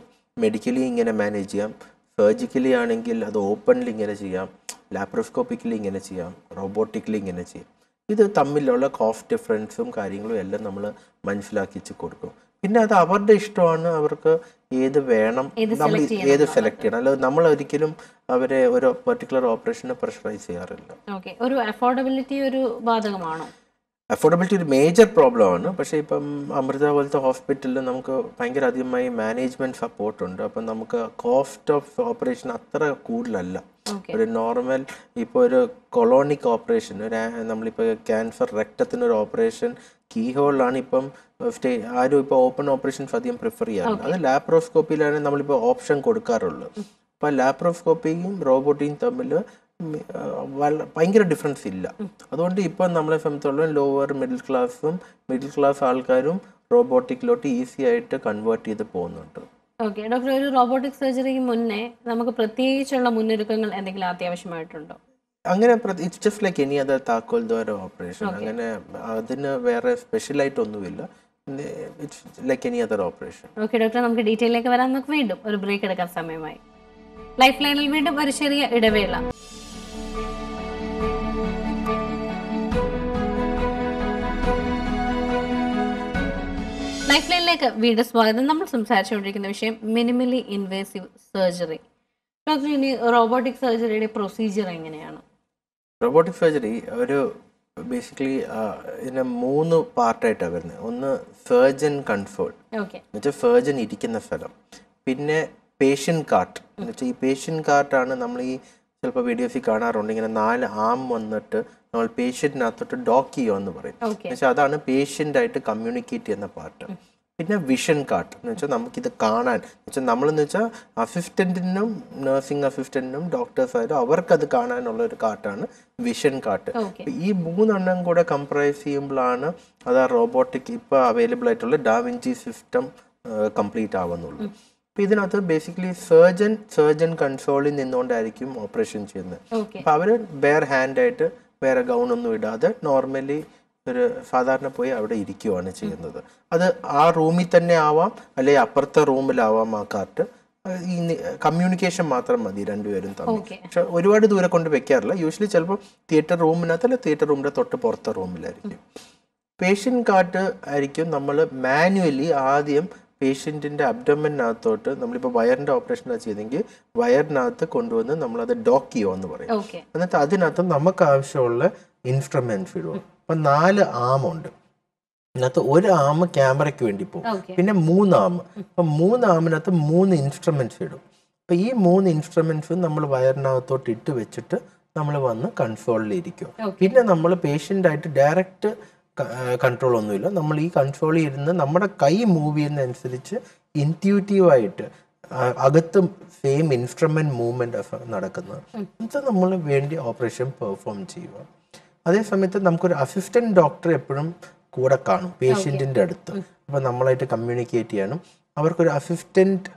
മെഡിക്കലി ഇങ്ങനെ മാനേജ് ചെയ്യാം സർജിക്കലി ആണെങ്കിൽ അത് ഓപ്പൺലി ഇങ്ങനെ ചെയ്യാം ലാപ്രോസ്കോപ്പിക്കലി ഇങ്ങനെ ചെയ്യാം റോബോട്ടിക്കലി ഇങ്ങനെ ചെയ്യാം ഇത് തമ്മിലുള്ള കോസ്റ്റ് ഡിഫറൻസും കാര്യങ്ങളും എല്ലാം നമ്മൾ മനസ്സിലാക്കിച്ച് കൊടുക്കും പിന്നെ അത് അവരുടെ ഇഷ്ടമാണ് അവർക്ക് ഏത് വേണം നമ്മൾ ഏത് സെലക്ട് ചെയ്യണം അല്ലെങ്കിൽ നമ്മൾ ഒരിക്കലും അവരെ ഒരു പെർട്ടിക്കുലർ ഓപ്പറേഷനെ പ്രഷറൈസ് ചെയ്യാറില്ല ഒരു അഫോർഡബിലിറ്റി ഒരു ബാധകമാണോ അഫോർഡബിലിറ്റി ഒരു മേജർ പ്രോബ്ലം ആണ് പക്ഷേ ഇപ്പം അമൃത പോലത്തെ ഹോസ്പിറ്റലിൽ നമുക്ക് ഭയങ്കര അധികമായി മാനേജ്മെന്റ് സപ്പോർട്ട് ഉണ്ട് അപ്പം നമുക്ക് കോസ്റ്റ് ഓഫ് ഓപ്പറേഷൻ അത്ര കൂടുതലല്ല ഒരു നോർമൽ ഇപ്പോൾ ഒരു കൊളോണിക് ഓപ്പറേഷൻ ഒരു നമ്മളിപ്പോൾ ക്യാൻസർ രക്തത്തിനൊരു ഓപ്പറേഷൻ കീ ഹോളിലാണ് ഇപ്പം സ്റ്റേ ആരും ഇപ്പോൾ ഓപ്പൺ ഓപ്പറേഷൻസ് അധികം പ്രിഫർ ചെയ്യാറുണ്ട് അത് ലാപ്രോസ്കോപ്പിയിലാണ് നമ്മളിപ്പോൾ ഓപ്ഷൻ കൊടുക്കാറുള്ളത് അപ്പോൾ ലാപ്രോസ്കോപ്പിയും റോബോട്ടിയും തമ്മിൽ ഭയങ്കര ഡിഫറൻസ് ഇല്ല അതുകൊണ്ട് ഇപ്പം നമ്മളെ സംബന്ധിച്ചോളം ലോവർ മിഡിൽ ക്ലാസ്സും മിഡിൽ ക്ലാസ് ആൾക്കാരും റോബോട്ടിക്കിലോട്ട് ഈസി ആയിട്ട് കൺവേർട്ട് ചെയ്ത് പോകുന്നുണ്ട് ഓക്കെ ഡോക്ടർ ഒരു റോബോട്ടിക് സർജറിക്ക് മുന്നേ നമുക്ക് പ്രത്യേകിച്ചുള്ള മുന്നൊരുക്കങ്ങൾ എന്തെങ്കിലും അത്യാവശ്യമായിട്ടുണ്ടോ അങ്ങനെ it's just like any other താക്കോൽ ദ്വാര ഓപ്പറേഷൻ അങ്ങനെ അതിന് വേറെ സ്പെഷ്യലായിട്ട് ഒന്നുമില്ല it's like any other operation okay doctor നമുക്ക് ഡീറ്റെയിലേക്ക് വരാം നമുക്ക് വീണ്ടും ഒരു ബ്രേക്ക് എടുക്കാൻ സമയമായി ലൈഫ് ലൈനിൽ വീണ്ടും ഒരു ചെറിയ ഇടവേള ലൈഫ് ലൈനിലേക്ക് വീണ്ടും സ്വാഗതം നമ്മൾ സംസാരിച്ചുകൊണ്ടിരിക്കുന്ന വിഷയം മിനിമലി ഇൻവേസീവ് സർജറി ഡോക്ടർ ഇനി റോബോട്ടിക് സർജറിയുടെ പ്രൊസീജിയർ എങ്ങനെയാണ് റോബോട്ടിക് സർജറി ഒരു ബേസിക്കലി ഇതിന്റെ മൂന്ന് പാർട്ടായിട്ടാണ് വരുന്നത് ഒന്ന് സർജൻ കൺസോൾ എന്നുവെച്ചാൽ സർജൻ ഇരിക്കുന്ന സ്ഥലം പിന്നെ പേഷ്യൻ കാർട്ട് എന്നുവെച്ചാൽ ഈ പേഷ്യൻ കാർട്ടാണ് നമ്മൾ ഈ ചിലപ്പോൾ വീഡിയോസിൽ കാണാറുണ്ട് ഇങ്ങനെ നാല് ആം വന്നിട്ട് നമ്മൾ പേഷ്യൻറ്റിനകത്തോട്ട് ഡോക്ക് ചെയ്യുമെന്ന് പറയും പക്ഷെ അതാണ് പേഷ്യൻ്റായിട്ട് കമ്മ്യൂണിക്കേറ്റ് ചെയ്യുന്ന പാർട്ട് പിന്നെ വിഷൻ കാർഡ് എന്ന് വെച്ചാൽ നമുക്കിത് കാണാൻ വെച്ചാൽ നമ്മളെന്ന് വെച്ചാൽ അസിസ്റ്റൻറ്റിനും നേഴ്സിംഗ് അസിസ്റ്റൻറ്റിനും ഡോക്ടേഴ്സ് ആയാലും അവർക്കത് കാണാനുള്ള ഒരു കാർട്ടാണ് വിഷൻ കാർട്ട് ഈ മൂന്നെണ്ണം കൂടെ കംപ്രൈസ് ചെയ്യുമ്പോഴാണ് അത് ആ റോബോട്ടിക് ഇപ്പോൾ അവൈലബിൾ ആയിട്ടുള്ള ഡാവിഞ്ചി സിസ്റ്റം കംപ്ലീറ്റ് ആവുന്നുള്ളൂ അപ്പോൾ ഇതിനകത്ത് ബേസിക്കലി സർജൻ സർജൻ കൺസോളിൽ നിന്നുകൊണ്ടായിരിക്കും ഓപ്പറേഷൻ ചെയ്യുന്നത് അപ്പോൾ അവർ ബെയർ ഹാൻഡായിട്ട് വേറെ ഗൗൺ ഒന്നും ഇടാതെ നോർമലി ഒരു സാധാരണ പോയി അവിടെ ഇരിക്കുകയാണ് ചെയ്യുന്നത് അത് ആ റൂമിൽ തന്നെ ആവാം അല്ലെങ്കിൽ അപ്പുറത്തെ റൂമിലാവാം ആ കാർട്ട് ഈ കമ്മ്യൂണിക്കേഷൻ മാത്രം മതി രണ്ടുപേരും തമ്മിൽ പക്ഷെ ഒരുപാട് ദൂരെ കൊണ്ട് വെക്കാറില്ല യൂഷ്വലി ചിലപ്പോൾ തിയേറ്റർ റൂമിനകത്ത് അല്ലെ തിയേറ്റർ റൂമിൻ്റെ തൊട്ട് പുറത്തെ റൂമിലായിരിക്കും പേഷ്യൻ കാർട്ട് ആയിരിക്കും നമ്മൾ മാനുവലി ആദ്യം പേഷ്യൻറ്റിൻ്റെ അബ്ഡമിനകത്തോട്ട് നമ്മളിപ്പോൾ വയറിൻ്റെ ഓപ്പറേഷനാണ് ചെയ്തെങ്കിൽ വയറിനകത്ത് കൊണ്ടുവന്ന് നമ്മളത് ഡോക്കിയോ എന്ന് പറയും എന്നിട്ട് അതിനകത്ത് നമുക്ക് ആവശ്യമുള്ള ഇൻസ്ട്രുമെന്റ് ഫിഡോ അപ്പൊ നാല് ആമുണ്ട് ഇതിനകത്ത് ഒരു ആമ് ക്യാമറയ്ക്ക് വേണ്ടി പോകും പിന്നെ മൂന്ന് ആം അപ്പം മൂന്ന് ആമിനകത്ത് മൂന്ന് ഇൻസ്ട്രുമെന്റ്സ് ഇടും അപ്പൊ ഈ മൂന്ന് ഇൻസ്ട്രുമെന്റ്സ് നമ്മൾ വയറിനകത്തോട്ട് ഇട്ട് വെച്ചിട്ട് നമ്മൾ വന്ന് കൺസോളിൽ ഇരിക്കും പിന്നെ നമ്മൾ ആയിട്ട് ഡയറക്റ്റ് കൺട്രോൾ ഒന്നുമില്ല നമ്മൾ ഈ കൺസോളിൽ ഇരുന്ന് നമ്മുടെ കൈ മൂവ് ചെയ്യുന്നതനുസരിച്ച് ഇൻറ്റ്യൂട്ടീവായിട്ട് അകത്ത് സെയിം ഇൻസ്ട്രുമെന്റ് മൂവ്മെന്റ് നടക്കുന്നത് ഇത് നമ്മൾ വേണ്ടി ഓപ്പറേഷൻ പെർഫോം ചെയ്യുക അതേ സമയത്ത് നമുക്കൊരു അസിസ്റ്റന്റ് ഡോക്ടർ എപ്പോഴും കൂടെ കാണും പേഷ്യൻറ്റിൻ്റെ അടുത്ത് അപ്പോൾ നമ്മളായിട്ട് കമ്മ്യൂണിക്കേറ്റ് ചെയ്യാനും അവർക്കൊരു അസിസ്റ്റൻറ്റ്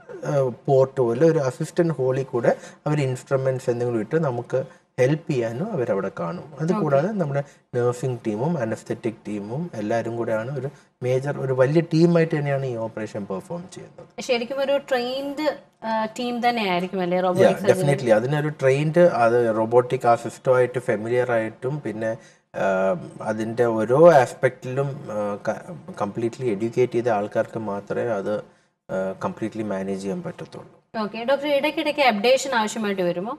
പോർട്ടോ അല്ലെങ്കിൽ ഒരു അസിസ്റ്റൻറ്റ് ഹോളിൽ കൂടെ അവർ ഇൻസ്ട്രുമെൻറ്റ്സ് എന്തെങ്കിലും ഇട്ട് നമുക്ക് ഹെൽപ്പ് ചെയ്യാനും അവരവിടെ കാണും അത് കൂടാതെ നമ്മുടെ നേഴ്സിംഗ് ടീമും അനസ്തെറ്റിക് ടീമും എല്ലാവരും കൂടെയാണ് ഒരു മേജർ ഒരു വലിയ ടീമായിട്ട് തന്നെയാണ് ഈ ഓപ്പറേഷൻ പെർഫോം ചെയ്യുന്നത് ശരിക്കും ഒരു ട്രെയിൻഡ് ടീം തന്നെയായിരിക്കും അല്ലേ ഡെഫിനറ്റ്ലി അതിനൊരു ട്രെയിൻഡ് അത് റോബോട്ടിക് ആയിട്ട് ഫെമിലിയർ ആയിട്ടും പിന്നെ അതിൻ്റെ ഓരോ ആസ്പെക്റ്റിലും കംപ്ലീറ്റ്ലി എഡ്യൂക്കേറ്റ് ചെയ്ത ആൾക്കാർക്ക് മാത്രമേ അത് കംപ്ലീറ്റ്ലി മാനേജ് ചെയ്യാൻ പറ്റത്തുള്ളൂ ഓക്കെ ഡോക്ടർ ഇടയ്ക്കിടയ്ക്ക് അപ്ഡേഷൻ ആവശ്യമായിട്ട് വരുമോ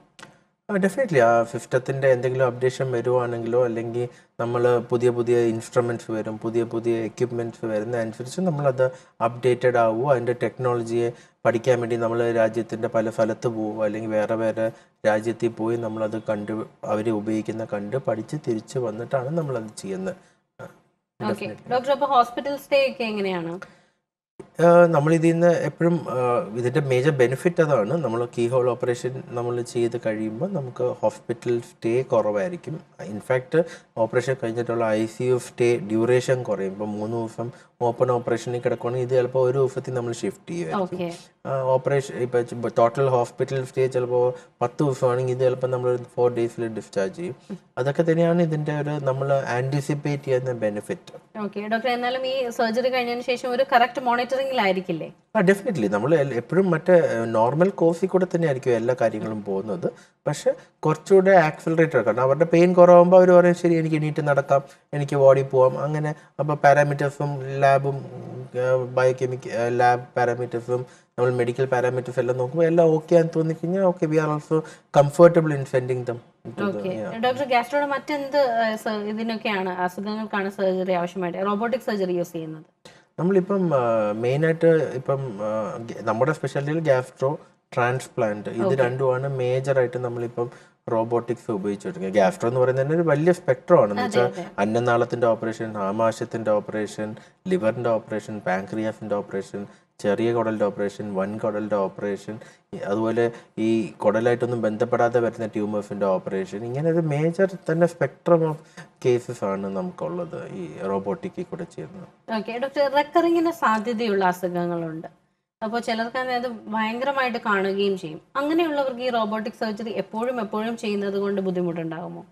ഡെഫിനറ്റ്ലി ആ സിസ്റ്റത്തിൻ്റെ എന്തെങ്കിലും അപ്ഡേഷൻ വരുവാണെങ്കിലോ അല്ലെങ്കിൽ നമ്മൾ പുതിയ പുതിയ ഇൻസ്ട്രുമെൻറ്റ്സ് വരും പുതിയ പുതിയ എക്യുപ്മെൻറ്റ്സ് വരുന്ന അനുസരിച്ച് നമ്മളത് അപ്ഡേറ്റഡ് ആവുമോ അതിൻ്റെ ടെക്നോളജിയെ പഠിക്കാൻ വേണ്ടി നമ്മൾ രാജ്യത്തിൻ്റെ പല സ്ഥലത്ത് പോവുക അല്ലെങ്കിൽ വേറെ വേറെ രാജ്യത്തിൽ പോയി നമ്മളത് കണ്ട് അവർ ഉപയോഗിക്കുന്ന കണ്ട് പഠിച്ച് തിരിച്ച് വന്നിട്ടാണ് നമ്മളത് ചെയ്യുന്നത് ഡോക്ടർ അപ്പോൾ ഹോസ്പിറ്റൽ സ്റ്റേ ഒക്കെ എങ്ങനെയാണ് നമ്മളിതിൽ നിന്ന് എപ്പോഴും ഇതിൻ്റെ മേജർ ബെനിഫിറ്റ് അതാണ് നമ്മൾ കീ ഹോൾ ഓപ്പറേഷൻ നമ്മൾ ചെയ്ത് കഴിയുമ്പോൾ നമുക്ക് ഹോസ്പിറ്റൽ സ്റ്റേ കുറവായിരിക്കും ഇൻഫാക്റ്റ് ഓപ്പറേഷൻ കഴിഞ്ഞിട്ടുള്ള I C U stay duration കുറയും ഇപ്പം മൂന്ന് ദിവസം ഓപ്പൺ ഓപ്പറേഷനിൽ കിടക്കുകയാണെങ്കിൽ ഇത് ചിലപ്പോൾ ഒരു ദിവസത്തിൽ നമ്മൾ ഷിഫ്റ്റ് ചെയ്യുമായിരിക്കും ഓപ്പറേഷൻ ഇപ്പോൾ ടോട്ടൽ ഹോസ്പിറ്റൽ സ്റ്റേ ചിലപ്പോൾ പത്ത് ദിവസമാണെങ്കിൽ ഇത് ചിലപ്പോൾ നമ്മൾ ഫോർ ഡേയ്സിൽ ഡിസ്ചാർജ് ചെയ്യും അതൊക്കെ തന്നെയാണ് ഇതിൻ്റെ ഒരു നമ്മൾ ആൻറ്റിസിപ്പേറ്റ് ചെയ്യുന്ന ബെനിഫിറ്റ് ഡോക്ടർ എന്നാലും ഈ സർജറി കഴിഞ്ഞതിന് ശേഷം ഒരു കറക്റ്റ് മോണിറ്റർ മോണിറ്ററിംഗിലായിരിക്കില്ലേ ഡെഫിനറ്റ്ലി നമ്മൾ എപ്പോഴും മറ്റേ നോർമൽ കോഫി കൂടെ തന്നെ ആയിരിക്കും എല്ലാ കാര്യങ്ങളും പോകുന്നത് പക്ഷെ കുറച്ചുകൂടെ ആക്സിലറേറ്റഡ് കാരണം അവരുടെ പെയിൻ കുറവുമ്പോൾ അവർ പറയും ശരി എനിക്ക് എണീറ്റ് നടക്കാം എനിക്ക് ബോഡി പോവാം അങ്ങനെ അപ്പോൾ പാരാമീറ്റേഴ്സും ലാബും ബയോകെമിക് ലാബ് പാരാമീറ്റേഴ്സും നമ്മൾ മെഡിക്കൽ പാരാമീറ്റേഴ്സ് എല്ലാം നോക്കുമ്പോൾ എല്ലാം ഓക്കെ ആണെന്ന് തോന്നിക്കഴിഞ്ഞാൽ okay we are also comfortable in sending them doctor ഗാസ്ട്രോയുടെ മറ്റെന്ത് ഇതിനൊക്കെയാണ് അസുഖങ്ങൾക്കാണ് സർജറി ആവശ്യമായിട്ട് റോബോട്ടിക് സർജറി യൂസ് ചെയ്യുന്നത് നമ്മളിപ്പം മെയിനായിട്ട് ഇപ്പം നമ്മുടെ സ്പെഷ്യാലിറ്റിയിൽ ഗ്യാസ്ട്രോ ട്രാൻസ്പ്ലാന്റ് ഇത് രണ്ടുമാണ് മേജറായിട്ട് നമ്മളിപ്പം റോബോട്ടിക്സ് ഉപയോഗിച്ചുകൊണ്ടിരിക്കുന്നത് ഗ്യാസ്ട്രോ എന്ന് പറയുന്നത് തന്നെ ഒരു വലിയ സ്പെക്ട്രമാണ് എന്ന് വെച്ചാൽ അന്നനാളത്തിൻ്റെ ഓപ്പറേഷൻ ആമാശയത്തിൻ്റെ ഓപ്പറേഷൻ ലിവറിൻ്റെ ഓപ്പറേഷൻ പാൻക്രിയാസിൻ്റെ ഓപ്പറേഷൻ ചെറിയ കുടലിൻ്റെ ഓപ്പറേഷൻ വൻ കുടലിൻ്റെ ഓപ്പറേഷൻ അതുപോലെ ഈ കുടലായിട്ടൊന്നും ബന്ധപ്പെടാതെ വരുന്ന ട്യൂമേഴ്സിൻ്റെ ഓപ്പറേഷൻ ഇങ്ങനെ ഒരു മേജർ തന്നെ സ്പെക്ട്രം ഓഫ് കേസസ് ആണ് നമുക്കുള്ളത് ഈ റോബോട്ടിക്കിൽ കൂടെ ചെയ്യുന്നത് ഓക്കെ ഡോക്ടർ റെക്കറിങ്ങിന് സാധ്യതയുള്ള അസുഖങ്ങളുണ്ട് അപ്പോൾ ചിലർക്ക് അത് ഭയങ്കരമായിട്ട് കാണുകയും ചെയ്യും അങ്ങനെയുള്ളവർക്ക് ഈ റോബോട്ടിക് സർജറി എപ്പോഴും എപ്പോഴും ചെയ്യുന്നത് കൊണ്ട് ബുദ്ധിമുട്ടുണ്ടാകുമോ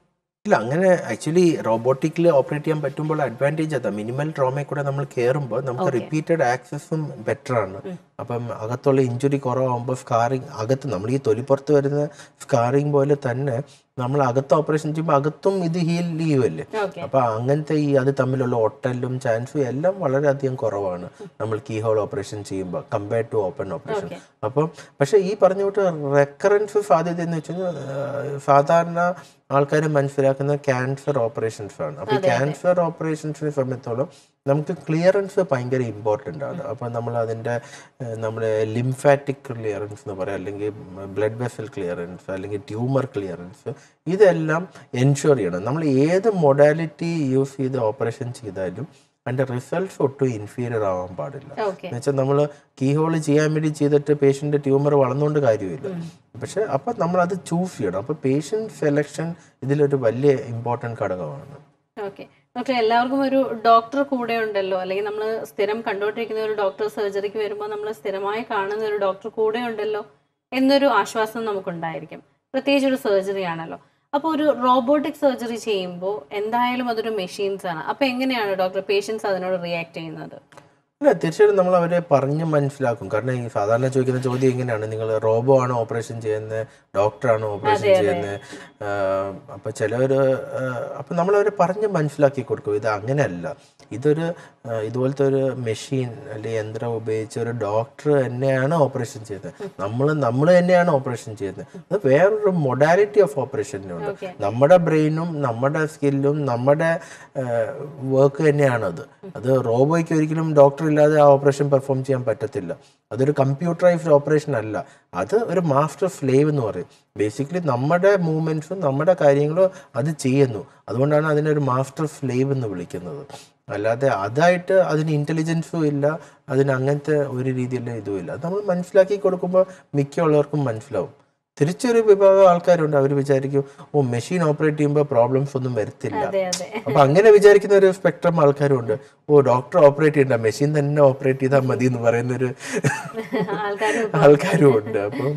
ഇല്ല അങ്ങനെ ആക്ച്വലി റോബോട്ടിക്കിൽ ഓപ്പറേറ്റ് ചെയ്യാൻ പറ്റുമ്പോൾ അഡ്വാൻറ്റേജ് അതാ മിനിമൽ ട്രോമയിൽ കൂടെ നമ്മൾ കയറുമ്പോൾ നമുക്ക് റിപ്പീറ്റഡ് ആക്സസും ബെറ്റർ ആണ് അപ്പം അകത്തുള്ള ഇഞ്ചുറി കുറവാകുമ്പോൾ സ്കാറിങ് അകത്ത് നമ്മൾ ഈ തൊലിപ്പുറത്ത് വരുന്ന സ്കാറിങ് പോലെ തന്നെ നമ്മൾ അകത്ത് ഓപ്പറേഷൻ ചെയ്യുമ്പോൾ അകത്തും ഇത് ഹീൽ ചെയ്യുമല്ലേ അപ്പോൾ അങ്ങനത്തെ ഈ അത് തമ്മിലുള്ള ഒട്ടലും ചാൻസും എല്ലാം വളരെയധികം കുറവാണ് നമ്മൾ കീ ഹോൾ ഓപ്പറേഷൻ ചെയ്യുമ്പോൾ കമ്പയർഡ് ടു ഓപ്പൺ ഓപ്പറേഷൻ അപ്പം പക്ഷേ ഈ പറഞ്ഞ കൂട്ട് റെക്കറൻസ് സാധ്യത എന്ന് വെച്ചാൽ സാധാരണ ആൾക്കാർ മനസ്സിലാക്കുന്ന ക്യാൻസർ ഓപ്പറേഷൻസ് ആണ് അപ്പോൾ ക്യാൻസർ ഓപ്പറേഷൻസിനെ സംബന്ധിച്ചോളം നമുക്ക് ക്ലിയറൻസ് ഭയങ്കര ഇമ്പോർട്ടൻ്റ് ആണ് അപ്പോൾ നമ്മൾ അതിൻ്റെ നമ്മൾ ലിംഫാറ്റിക് ക്ലിയറൻസ് എന്ന് പറയാം അല്ലെങ്കിൽ ബ്ലഡ് വെസൽ ക്ലിയറൻസ് അല്ലെങ്കിൽ ട്യൂമർ ക്ലിയറൻസ് ഇതെല്ലാം എൻഷുർ ചെയ്യണം നമ്മൾ ഏത് മൊഡാലിറ്റി യൂസ് ചെയ്ത് ഓപ്പറേഷൻ ചെയ്താലും അതിൻ്റെ റിസൾട്ട്സ് ഒട്ടും ഇൻഫീരിയർ ആവാൻ പാടില്ല എന്ന് വെച്ചാൽ നമ്മൾ കീഹോൾ ചെയ്യാൻ വേണ്ടി ചെയ്തിട്ട് പേഷ്യൻ്റെ ട്യൂമർ വളർന്നുകൊണ്ട് കാര്യമില്ല പക്ഷെ അപ്പം നമ്മൾ അത് ചൂസ് ചെയ്യണം അപ്പോൾ പേഷ്യൻ്റ് സെലക്ഷൻ ഇതിലൊരു വലിയ ഇമ്പോർട്ടൻറ്റ് ഘടകമാണ് ഓക്കെ ഡോക്ടർ എല്ലാവർക്കും ഒരു ഡോക്ടർ കൂടെ ഉണ്ടല്ലോ അല്ലെങ്കിൽ നമ്മൾ സ്ഥിരം കണ്ടുകൊണ്ടിരിക്കുന്ന ഒരു ഡോക്ടർ സർജറിക്ക് വരുമ്പോൾ നമ്മൾ സ്ഥിരമായി കാണുന്ന ഒരു ഡോക്ടർ കൂടെ ഉണ്ടല്ലോ എന്നൊരു ആശ്വാസം നമുക്കുണ്ടായിരിക്കും പ്രത്യേകിച്ച് ഒരു സർജറി ആണല്ലോ അപ്പോൾ ഒരു റോബോട്ടിക് സർജറി ചെയ്യുമ്പോൾ എന്തായാലും അതൊരു മെഷീൻസ് ആണ് അപ്പോൾ എങ്ങനെയാണ് ഡോക്ടർ പേഷ്യൻസ് അതിനോട് റിയാക്ട് ചെയ്യുന്നത് അല്ല തീർച്ചയായിട്ടും നമ്മൾ അവരെ പറഞ്ഞ് മനസ്സിലാക്കും കാരണം ഈ സാധാരണ ചോദിക്കുന്ന ചോദ്യം എങ്ങനെയാണ് നിങ്ങൾ റോബോ ആണോ ഓപ്പറേഷൻ ചെയ്യുന്നത് ഡോക്ടറാണോ ഓപ്പറേഷൻ ചെയ്യുന്നത് അപ്പോൾ ചിലവർ അപ്പോൾ നമ്മൾ അവരെ പറഞ്ഞ് മനസ്സിലാക്കി കൊടുക്കും ഇത് അങ്ങനെയല്ല ഇതൊരു ഇതുപോലത്തെ ഒരു മെഷീൻ അല്ലെ യന്ത്രം ഉപയോഗിച്ച് ഒരു ഡോക്ടർ തന്നെയാണ് ഓപ്പറേഷൻ ചെയ്യുന്നത് നമ്മൾ നമ്മൾ തന്നെയാണ് ഓപ്പറേഷൻ ചെയ്യുന്നത് അത് വേറൊരു മൊഡാലിറ്റി ഓഫ് ഓപ്പറേഷനുണ്ട് നമ്മുടെ ബ്രെയിനും നമ്മുടെ സ്കില്ലും നമ്മുടെ വർക്ക് തന്നെയാണത് അത് റോബോയ്ക്ക് ഒരിക്കലും ഡോക്ടർ ഇല്ലാതെ ആ ഓപ്പറേഷൻ പെർഫോം ചെയ്യാൻ പറ്റത്തില്ല അതൊരു കമ്പ്യൂട്ടറൈസ്ഡ് ഓപ്പറേഷൻ അല്ല അത് ഒരു മാസ്റ്റർ സ്ലേവ് എന്ന് പറയും ബേസിക്കലി നമ്മുടെ മൂവ്മെൻറ്റ്സും നമ്മുടെ കാര്യങ്ങളും അത് ചെയ്യുന്നു അതുകൊണ്ടാണ് അതിനെ ഒരു മാസ്റ്റർ സ്ലേവ് എന്ന് വിളിക്കുന്നത് അല്ലാതെ അതായിട്ട് അതിന് ഇൻ്റലിജൻസും ഇല്ല അതിന് അങ്ങനത്തെ ഒരു രീതിയിലുള്ള ഇതുമില്ല അത് നമ്മൾ മനസ്സിലാക്കി കൊടുക്കുമ്പോൾ മിക്ക ഉള്ളവർക്കും മനസ്സിലാവും തിരിച്ചൊരു വിഭാഗം ആൾക്കാരുണ്ട് അവർ വിചാരിക്കും ഓ മെഷീൻ ഓപ്പറേറ്റ് ചെയ്യുമ്പോൾ പ്രോബ്ലംസ് ഒന്നും വരത്തില്ല അപ്പൊ അങ്ങനെ വിചാരിക്കുന്ന ഒരു സ്പെക്ട്രം ആൾക്കാരും ഉണ്ട് ഓ ഡോക്ടർ ഓപ്പറേറ്റ് ചെയ്യണ്ട മെഷീൻ തന്നെ ഓപ്പറേറ്റ് ചെയ്താൽ മതി എന്ന് പറയുന്ന ഒരു ആൾക്കാരും ഉണ്ട് അപ്പം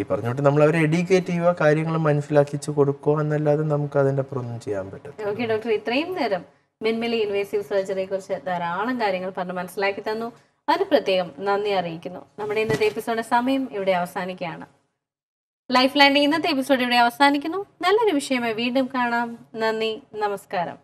ഈ പറഞ്ഞോട്ട് നമ്മൾ അവരെ എഡ്യൂക്കേറ്റ് ചെയ്യുക കാര്യങ്ങൾ മനസ്സിലാക്കിച്ച് കൊടുക്കുക എന്നല്ലാതെ നമുക്ക് അതിന്റെ ഒന്നും ചെയ്യാൻ പറ്റും ഡോക്ടർ ഇത്രയും നേരം മിൻമിലി ഇൻവേസീവ് സർജറിയെ കുറിച്ച് ധാരാളം കാര്യങ്ങൾ പറഞ്ഞ് മനസ്സിലാക്കി തന്നു അതിന് പ്രത്യേകം നന്ദി അറിയിക്കുന്നു നമ്മുടെ ഇന്നത്തെ എപ്പിസോഡ് സമയം ഇവിടെ അവസാനിക്കുകയാണ് ലൈഫ് ലൈൻ്റെ ഇന്നത്തെ എപ്പിസോഡ് ഇവിടെ അവസാനിക്കുന്നു നല്ലൊരു വിഷയമായി വീണ്ടും കാണാം നന്ദി നമസ്കാരം